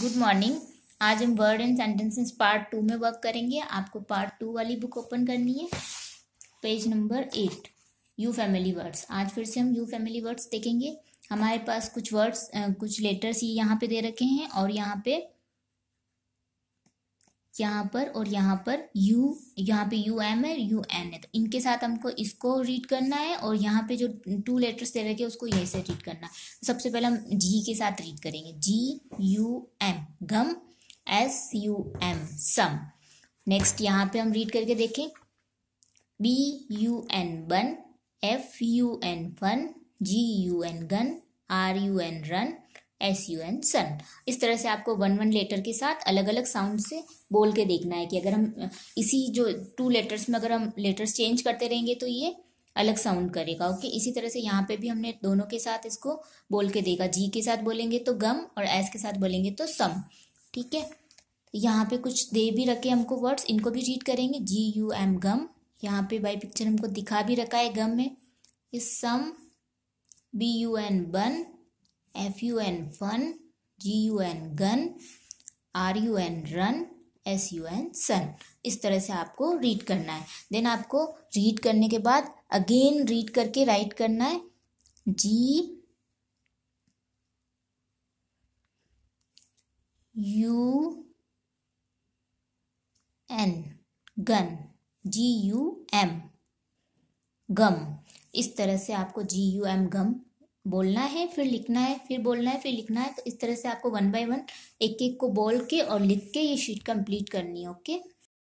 good morning आज हम word and sentences part two में वर्क करेंगे आपको पार्ट टू वाली बुक ओपन करनी है page number eight U family words आज फिर से हम यू फैमिली वर्ड्स देखेंगे हमारे पास कुछ वर्ड्स कुछ लेटर्स ये यहाँ पे दे रखे हैं और यहाँ पे यहाँ पर और यहाँ पर यू यहाँ पे यू एम है यू एन है तो इनके साथ हमको इसको रीड करना है और यहाँ पे जो टू लेटर्स दे रखे उसको यहीं से रीड करना है सबसे पहले हम जी के साथ रीड करेंगे G U M gum S U M sum next यहाँ पे हम रीड करके देखें B U N bun F U N fun G U N gun R U N run S U N sun इस तरह से आपको वन वन लेटर के साथ अलग अलग साउंड से बोल के देखना है कि अगर हम इसी जो टू लेटर्स में अगर हम लेटर्स चेंज करते रहेंगे तो ये अलग साउंड करेगा ओके इसी तरह से यहाँ पे भी हमने दोनों के साथ इसको बोल के देखा जी के साथ बोलेंगे तो गम और एस के साथ बोलेंगे तो सम ठीक है यहाँ पे कुछ दे भी रखे हमको वर्ड्स इनको भी रीड करेंगे जी यू एम गम यहाँ पे बाई पिक्चर हमको दिखा भी रखा है गम में इस sum B U N bun F U N fun G U N gun R U N run S U N sun इस तरह से आपको रीड करना है देन आपको रीड करने के बाद अगेन रीड करके राइट करना है G U N gun G U M gum इस तरह से आपको जी यू एम गम बोलना है फिर लिखना है फिर बोलना है फिर लिखना है तो इस तरह से आपको वन बाय वन एक एक को बोल के और लिख के ये शीट कंप्लीट करनी है ओके